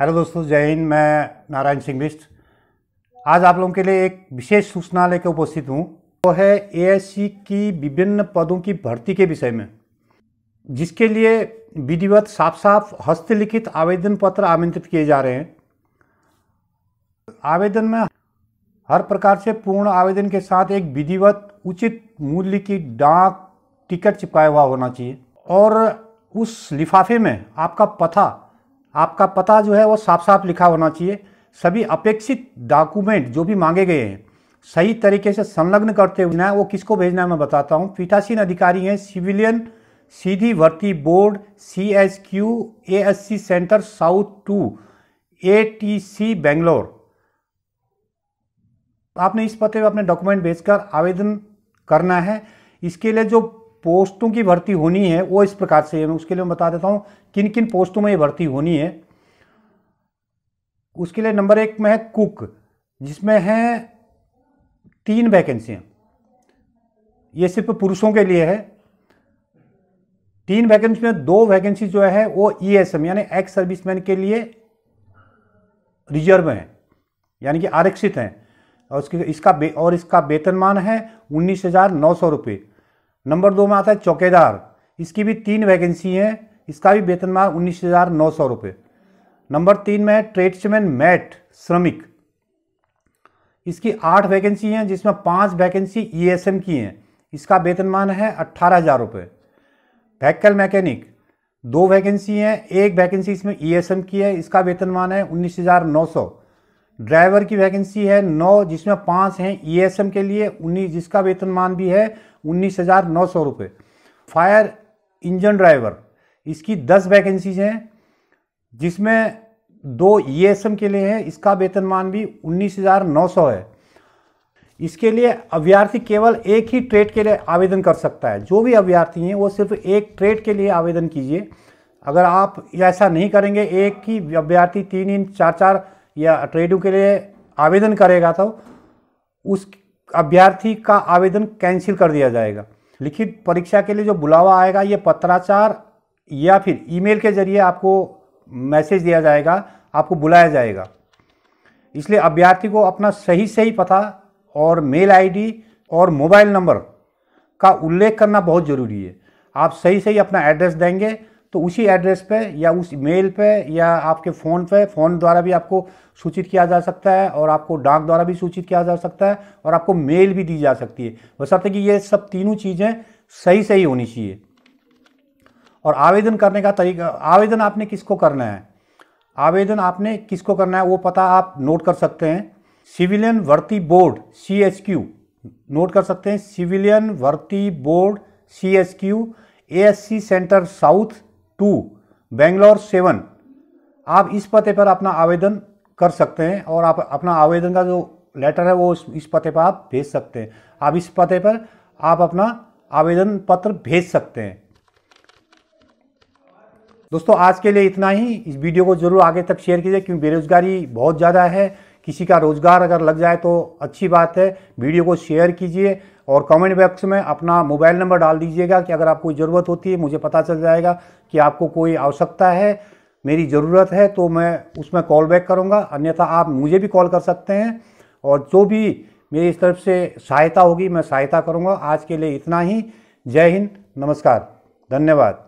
hello दोस्तों जय हिंद मैं नारायण सिंह बिस्ट आज आप लोगों के लिए एक विशेष सूचना लेकर उपस्थित हूँ वो है ए की विभिन्न पदों की भर्ती के विषय में जिसके लिए विधिवत साफ साफ हस्तलिखित आवेदन पत्र आमंत्रित किए जा रहे हैं आवेदन में हर प्रकार से पूर्ण आवेदन के साथ एक विधिवत उचित मूल्य की डाक टिकट चिपकाया हुआ होना चाहिए और उस लिफाफे में आपका पता आपका पता जो है वो साफ साफ लिखा होना चाहिए सभी अपेक्षित डॉक्यूमेंट जो भी मांगे गए हैं सही तरीके से संलग्न करते हुए ना वो किसको भेजना है मैं बताता हूँ पीठासीन अधिकारी हैं सिविलियन सीधी भर्ती board C S Q A S C centre south two A T C Bangalore आपने इस पते पर अपने डॉक्यूमेंट भेजकर आवेदन करना है इसके लिए जो पोस्टों की भर्ती होनी है वो इस प्रकार से है मैं उसके लिए मैं बता देता हूँ किन किन पोस्टों में ये भर्ती होनी है उसके लिए नंबर एक में है कुक जिसमें है तीन वैकेंसियाँ ये सिर्फ पुरुषों के लिए है तीन वैकेंसी में दो वैकेंसी जो है वो ई एस एम यानी एक्स सर्विसमैन के लिए रिजर्व हैं यानी कि आरक्षित हैं और इसका और इसका वेतनमान है उन्नीस हज़ार नौ सौ रुपये नंबर दो में आता है चौकीदार इसकी भी तीन वैकेंसी हैं इसका भी वेतनमान उन्नीस हज़ार नौ सौ रुपये नंबर तीन में ट्रेड्समैन मैट श्रमिक इसकी आठ वैकेंसी हैं जिसमें पांच वैकेंसी ईएसएम की हैं इसका वेतनमान है अट्ठारह हज़ार रुपये व्हीकल मैकेनिक दो वैकेंसी हैं एक वैकेंसी इसमें ईएसएम की है इसका वेतनमान है उन्नीस हज़ार नौ सौ ड्राइवर की वैकेंसी है नौ जिसमें पाँच हैं ईएसएम e के लिए उन्नीस जिसका वेतनमान भी है उन्नीस हज़ार नौ सौ रुपये फायर इंजन ड्राइवर इसकी दस वैकेंसीज हैं जिसमें दो ईएसएम e के लिए हैं इसका वेतनमान भी उन्नीस हज़ार नौ सौ है इसके लिए अभ्यर्थी केवल एक ही ट्रेड के लिए आवेदन कर सकता है जो भी अभ्यर्थी हैं वो सिर्फ एक ट्रेड के लिए आवेदन कीजिए अगर आप ऐसा नहीं करेंगे एक ही अभ्यर्थी तीन इन चार चार या ट्रेडिंग के लिए आवेदन करेगा तो उस अभ्यर्थी का आवेदन कैंसिल कर दिया जाएगा लिखित परीक्षा के लिए जो बुलावा आएगा ये पत्राचार या फिर ईमेल के जरिए आपको मैसेज दिया जाएगा आपको बुलाया जाएगा इसलिए अभ्यर्थी को अपना सही सही पता और मेल आईडी और मोबाइल नंबर का उल्लेख करना बहुत ज़रूरी है आप सही सही अपना एड्रेस देंगे तो उसी एड्रेस पे या उस मेल पे या आपके फ़ोन पे फ़ोन द्वारा भी आपको सूचित किया जा सकता है और आपको डाक द्वारा भी सूचित किया जा सकता है और आपको मेल भी दी जा सकती है बशर्ते कि ये सब तीनों चीज़ें सही सही होनी चाहिए और आवेदन करने का तरीका आवेदन आपने किसको करना है आवेदन आपने किसको करना है वो पता आप नोट कर सकते हैं सिविलियन भर्ती बोर्ड सी एच क्यू नोट कर सकते हैं सिविलियन भर्ती board C H Q A S C centre south two Bangalore seven आप इस पते पर अपना आवेदन कर सकते हैं और आप अपना आवेदन का जो लेटर है वो इस पते पर आप भेज सकते हैं आप इस पते पर आप अपना आवेदन पत्र भेज सकते हैं दोस्तों आज के लिए इतना ही इस वीडियो को जरूर आगे तक शेयर कीजिए क्योंकि बेरोजगारी बहुत ज़्यादा है किसी का रोज़गार अगर लग जाए तो अच्छी बात है वीडियो को शेयर कीजिए और कमेंट बॉक्स में अपना मोबाइल नंबर डाल दीजिएगा कि अगर आपको ज़रूरत होती है मुझे पता चल जाएगा कि आपको कोई आवश्यकता है मेरी ज़रूरत है तो मैं उसमें कॉल बैक करूँगा अन्यथा आप मुझे भी कॉल कर सकते हैं और जो भी मेरी इस तरफ से सहायता होगी मैं सहायता करूँगा आज के लिए इतना ही जय हिंद नमस्कार धन्यवाद